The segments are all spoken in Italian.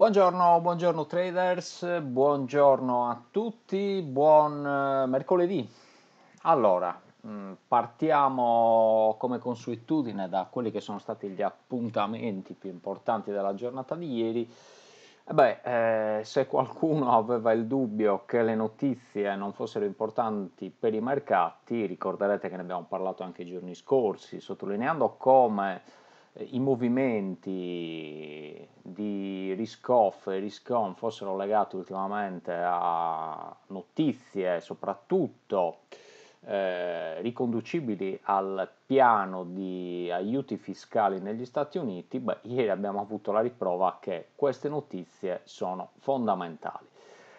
Buongiorno, buongiorno traders, buongiorno a tutti, buon eh, mercoledì. Allora, mm, partiamo come consuetudine da quelli che sono stati gli appuntamenti più importanti della giornata di ieri. Eh beh, eh, se qualcuno aveva il dubbio che le notizie non fossero importanti per i mercati, ricorderete che ne abbiamo parlato anche i giorni scorsi, sottolineando come eh, i movimenti di risk-off e risk-on fossero legati ultimamente a notizie, soprattutto eh, riconducibili al piano di aiuti fiscali negli Stati Uniti, beh, ieri abbiamo avuto la riprova che queste notizie sono fondamentali.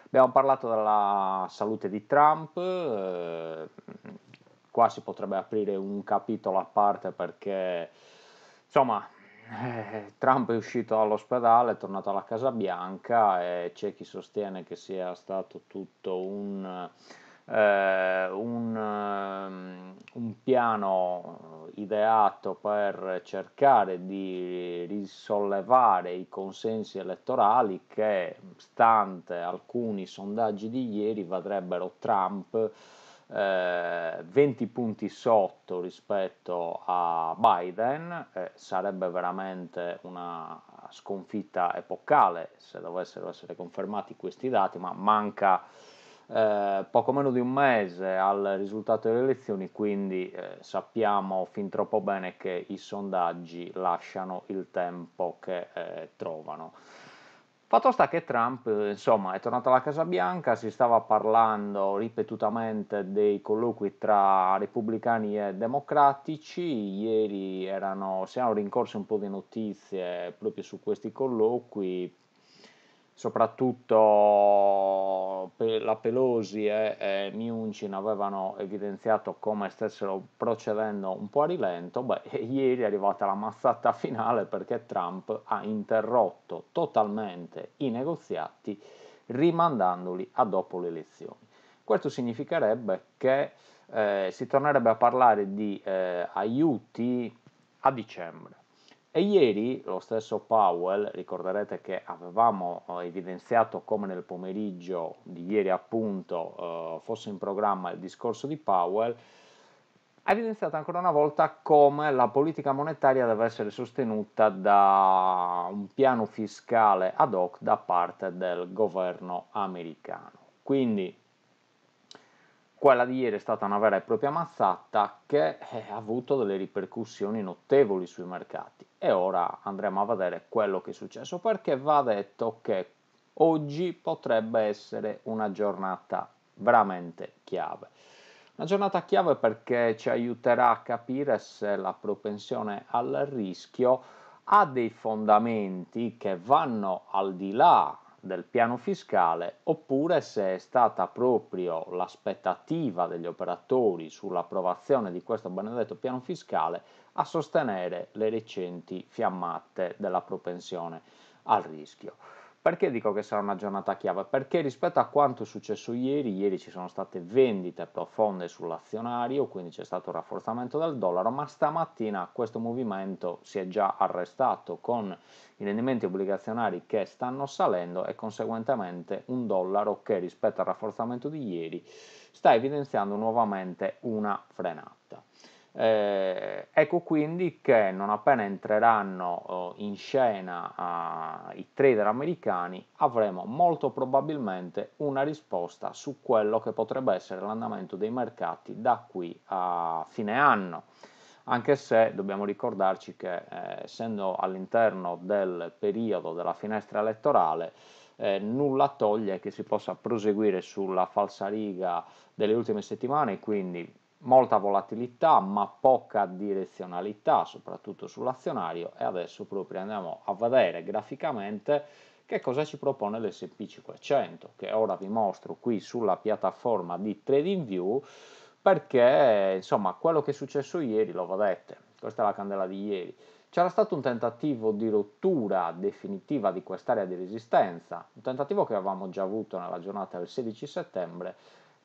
Abbiamo parlato della salute di Trump, eh, qua si potrebbe aprire un capitolo a parte perché Insomma, eh, Trump è uscito dall'ospedale, è tornato alla Casa Bianca e c'è chi sostiene che sia stato tutto un, eh, un, ehm, un piano ideato per cercare di risollevare i consensi elettorali che, stante alcuni sondaggi di ieri, vadrebbero Trump eh, 20 punti sotto rispetto a Biden, eh, sarebbe veramente una sconfitta epocale se dovessero essere confermati questi dati, ma manca eh, poco meno di un mese al risultato delle elezioni, quindi eh, sappiamo fin troppo bene che i sondaggi lasciano il tempo che eh, trovano. Fatto sta che Trump, eh, insomma, è tornato alla Casa Bianca, si stava parlando ripetutamente dei colloqui tra repubblicani e democratici, ieri erano, si erano rincorse un po' di notizie proprio su questi colloqui, soprattutto la Pelosi e, e Miuncin avevano evidenziato come stessero procedendo un po' a rilento, beh, ieri è arrivata la mazzata finale perché Trump ha interrotto totalmente i negoziati rimandandoli a dopo le elezioni. Questo significherebbe che eh, si tornerebbe a parlare di eh, aiuti a dicembre e ieri lo stesso Powell, ricorderete che avevamo eh, evidenziato come nel pomeriggio di ieri appunto eh, fosse in programma il discorso di Powell, ha evidenziato ancora una volta come la politica monetaria deve essere sostenuta da un piano fiscale ad hoc da parte del governo americano. Quindi quella di ieri è stata una vera e propria mazzata che eh, ha avuto delle ripercussioni notevoli sui mercati e ora andremo a vedere quello che è successo perché va detto che oggi potrebbe essere una giornata veramente chiave. Una giornata chiave perché ci aiuterà a capire se la propensione al rischio ha dei fondamenti che vanno al di là del piano fiscale oppure se è stata proprio l'aspettativa degli operatori sull'approvazione di questo benedetto piano fiscale a sostenere le recenti fiammate della propensione al rischio. Perché dico che sarà una giornata chiave? Perché rispetto a quanto è successo ieri, ieri ci sono state vendite profonde sull'azionario, quindi c'è stato un rafforzamento del dollaro, ma stamattina questo movimento si è già arrestato con i rendimenti obbligazionari che stanno salendo e conseguentemente un dollaro che rispetto al rafforzamento di ieri sta evidenziando nuovamente una frenata. Eh, ecco quindi che non appena entreranno eh, in scena eh, i trader americani avremo molto probabilmente una risposta su quello che potrebbe essere l'andamento dei mercati da qui a fine anno anche se dobbiamo ricordarci che eh, essendo all'interno del periodo della finestra elettorale eh, nulla toglie che si possa proseguire sulla falsa riga delle ultime settimane, quindi molta volatilità ma poca direzionalità soprattutto sull'azionario e adesso proprio andiamo a vedere graficamente che cosa ci propone l'SP500 che ora vi mostro qui sulla piattaforma di TradingView perché insomma quello che è successo ieri lo vedete questa è la candela di ieri c'era stato un tentativo di rottura definitiva di quest'area di resistenza, un tentativo che avevamo già avuto nella giornata del 16 settembre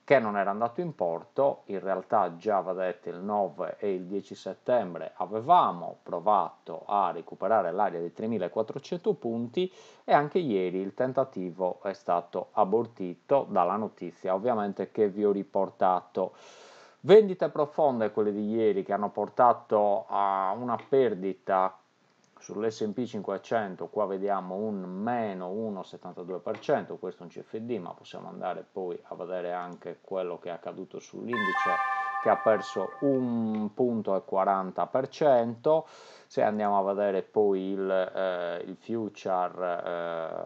che non era andato in porto, in realtà già vedete il 9 e il 10 settembre avevamo provato a recuperare l'area dei 3400 punti e anche ieri il tentativo è stato abortito dalla notizia ovviamente che vi ho riportato. Vendite profonde quelle di ieri che hanno portato a una perdita sull'S&P 500 qua vediamo un meno 1,72%, questo è un CFD, ma possiamo andare poi a vedere anche quello che è accaduto sull'indice che ha perso un punto e 40%, se andiamo a vedere poi il, eh, il future,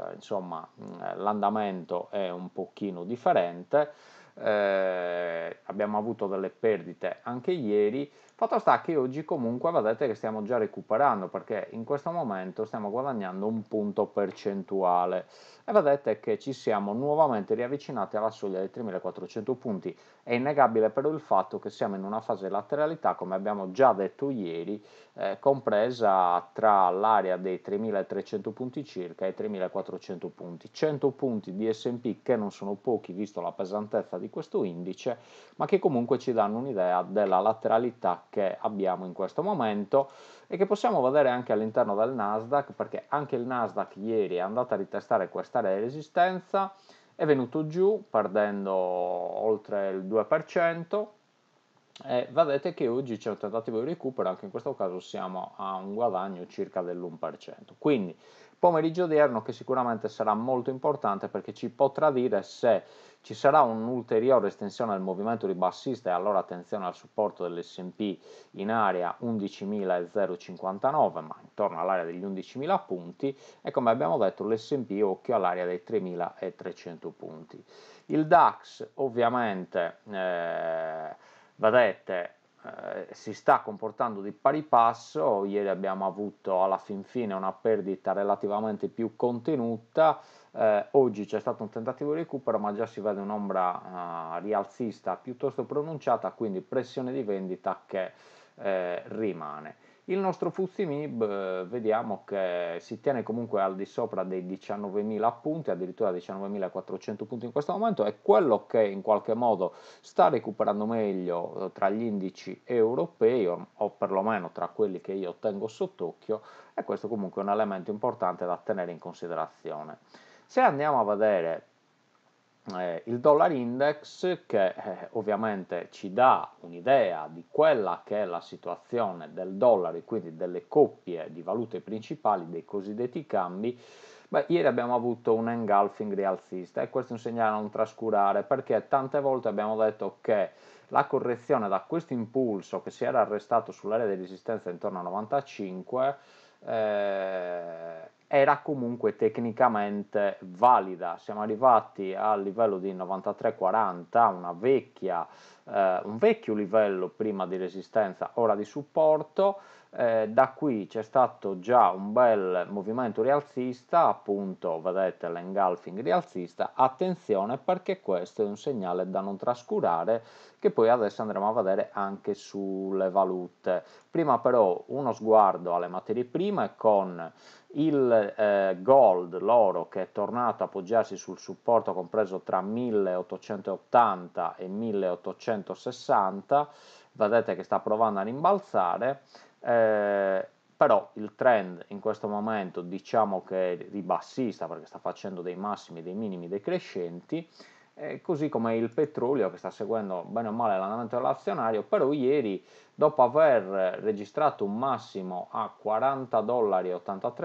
eh, insomma eh, l'andamento è un pochino differente, eh, abbiamo avuto delle perdite anche ieri, fatto sta che oggi comunque vedete che stiamo già recuperando perché in questo momento stiamo guadagnando un punto percentuale e vedete che ci siamo nuovamente riavvicinati alla soglia dei 3400 punti, è innegabile però il fatto che siamo in una fase di lateralità come abbiamo già detto ieri, eh, compresa tra l'area dei 3300 punti circa e i 3400 punti, 100 punti di S&P che non sono pochi visto la pesantezza di questo indice, ma che comunque ci danno un'idea della lateralità che abbiamo in questo momento e che possiamo vedere anche all'interno del Nasdaq, perché anche il Nasdaq ieri è andato a ritestare quest'area di resistenza, è venuto giù perdendo oltre il 2%, eh, vedete che oggi c'è un tentativo di recupero, anche in questo caso siamo a un guadagno circa dell'1%. Quindi pomeriggio odierno che sicuramente sarà molto importante perché ci potrà dire se ci sarà un'ulteriore estensione del movimento ribassista e allora attenzione al supporto dell'S&P in area 11.059 ma intorno all'area degli 11.000 punti e come abbiamo detto l'S&P occhio all'area dei 3.300 punti. Il DAX ovviamente eh, vedete eh, si sta comportando di pari passo, ieri abbiamo avuto alla fin fine una perdita relativamente più contenuta, eh, oggi c'è stato un tentativo di recupero ma già si vede un'ombra eh, rialzista piuttosto pronunciata, quindi pressione di vendita che eh, rimane. Il nostro Fuzimib eh, vediamo che si tiene comunque al di sopra dei 19.000 punti, addirittura 19.400 punti in questo momento, è quello che in qualche modo sta recuperando meglio eh, tra gli indici europei o perlomeno tra quelli che io tengo sott'occhio e questo comunque è un elemento importante da tenere in considerazione. Se andiamo a vedere eh, il dollar index che eh, ovviamente ci dà un'idea di quella che è la situazione del dollaro e quindi delle coppie di valute principali dei cosiddetti cambi Beh, ieri abbiamo avuto un engulfing rialzista e questo è un segnale da non trascurare perché tante volte abbiamo detto che la correzione da questo impulso che si era arrestato sull'area di resistenza intorno a 95 eh, era comunque tecnicamente valida. Siamo arrivati al livello di 93-40, vecchia, eh, un vecchio livello prima di resistenza, ora di supporto. Eh, da qui c'è stato già un bel movimento rialzista, appunto vedete l'engulfing rialzista, attenzione perché questo è un segnale da non trascurare che poi adesso andremo a vedere anche sulle valute. Prima però uno sguardo alle materie prime con il eh, gold, l'oro che è tornato a poggiarsi sul supporto compreso tra 1880 e 1860, vedete che sta provando a rimbalzare, eh, però il trend in questo momento diciamo che è ribassista perché sta facendo dei massimi, dei minimi decrescenti, così come il petrolio che sta seguendo bene o male l'andamento dell'azionario, però ieri dopo aver registrato un massimo a 40,83 dollari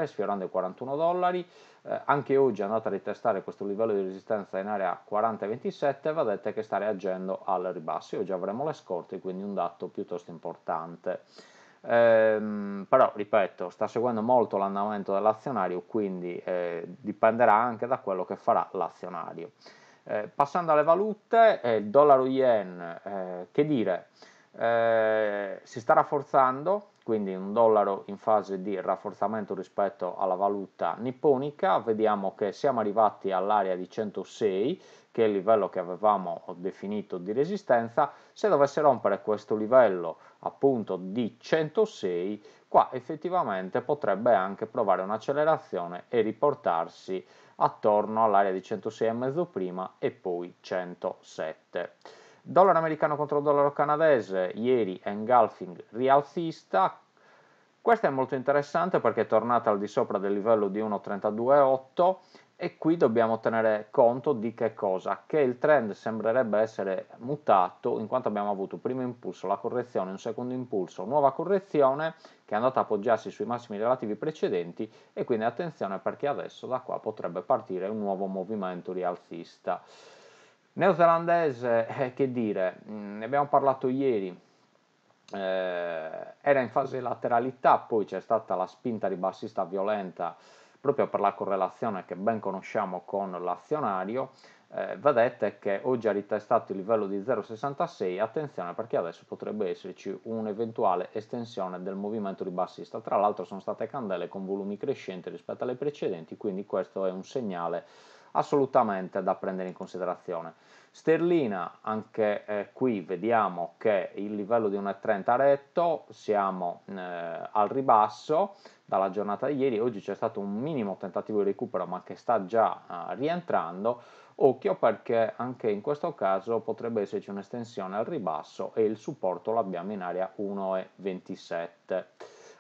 sfiorando i 41 dollari, eh, anche oggi è andata a ritestare questo livello di resistenza in area 40,27, vedete che sta reagendo al ribasso, oggi avremo le scorte, quindi un dato piuttosto importante. Ehm, però ripeto, sta seguendo molto l'andamento dell'azionario, quindi eh, dipenderà anche da quello che farà l'azionario. Eh, passando alle valute, eh, il dollaro yen, eh, che dire, eh, si sta rafforzando, quindi un dollaro in fase di rafforzamento rispetto alla valuta nipponica, vediamo che siamo arrivati all'area di 106, che è il livello che avevamo definito di resistenza, se dovesse rompere questo livello appunto di 106, qua effettivamente potrebbe anche provare un'accelerazione e riportarsi attorno all'area di 106,5 prima e poi 107. Dollaro americano contro dollaro canadese, ieri engulfing rialzista, questa è molto interessante perché è tornata al di sopra del livello di 1,328 e qui dobbiamo tenere conto di che cosa? Che il trend sembrerebbe essere mutato in quanto abbiamo avuto primo impulso, la correzione, un secondo impulso, nuova correzione che è andata a appoggiarsi sui massimi relativi precedenti e quindi attenzione perché adesso da qua potrebbe partire un nuovo movimento rialzista. Neozelandese, eh, che dire, mm, ne abbiamo parlato ieri, eh, era in fase lateralità, poi c'è stata la spinta ribassista violenta proprio per la correlazione che ben conosciamo con l'azionario, eh, vedete che oggi ha ritestato il livello di 0,66, attenzione perché adesso potrebbe esserci un'eventuale estensione del movimento ribassista, tra l'altro sono state candele con volumi crescenti rispetto alle precedenti, quindi questo è un segnale assolutamente da prendere in considerazione. Sterlina, anche eh, qui vediamo che il livello di 1,30 retto, siamo eh, al ribasso, dalla giornata di ieri, oggi c'è stato un minimo tentativo di recupero ma che sta già uh, rientrando, occhio perché anche in questo caso potrebbe esserci un'estensione al ribasso e il supporto l'abbiamo in area 1,27.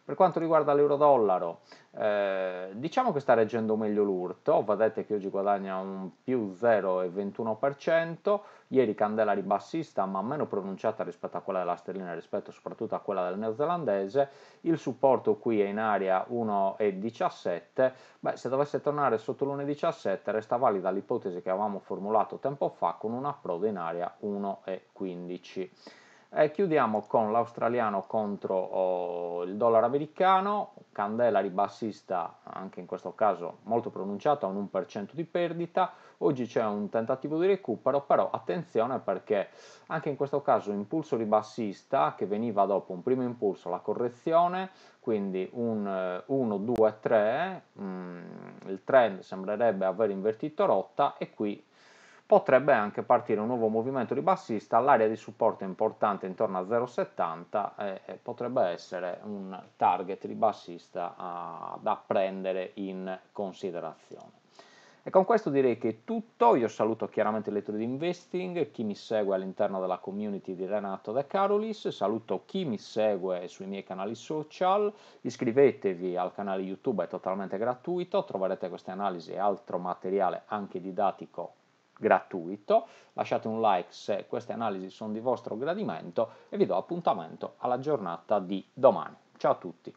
Per quanto riguarda l'euro-dollaro, eh, diciamo che sta reggendo meglio l'urto, vedete che oggi guadagna un più 0,21%, ieri candela ribassista ma meno pronunciata rispetto a quella della sterlina rispetto soprattutto a quella del neozelandese, il supporto qui è in area 1,17, beh se dovesse tornare sotto l'1,17 resta valida l'ipotesi che avevamo formulato tempo fa con una proda in area 1,15. E chiudiamo con l'australiano contro oh, il dollaro americano, candela ribassista anche in questo caso molto pronunciata, un 1% di perdita, oggi c'è un tentativo di recupero, però attenzione perché anche in questo caso impulso ribassista che veniva dopo un primo impulso, la correzione, quindi un 1, 2, 3, il trend sembrerebbe aver invertito rotta e qui potrebbe anche partire un nuovo movimento ribassista, l'area di supporto è importante intorno a 0,70 e eh, eh, potrebbe essere un target ribassista uh, da prendere in considerazione. E con questo direi che è tutto, io saluto chiaramente il lettore di Investing, chi mi segue all'interno della community di Renato De Carolis, saluto chi mi segue sui miei canali social, iscrivetevi al canale YouTube, è totalmente gratuito, troverete queste analisi e altro materiale anche didattico gratuito, lasciate un like se queste analisi sono di vostro gradimento e vi do appuntamento alla giornata di domani. Ciao a tutti!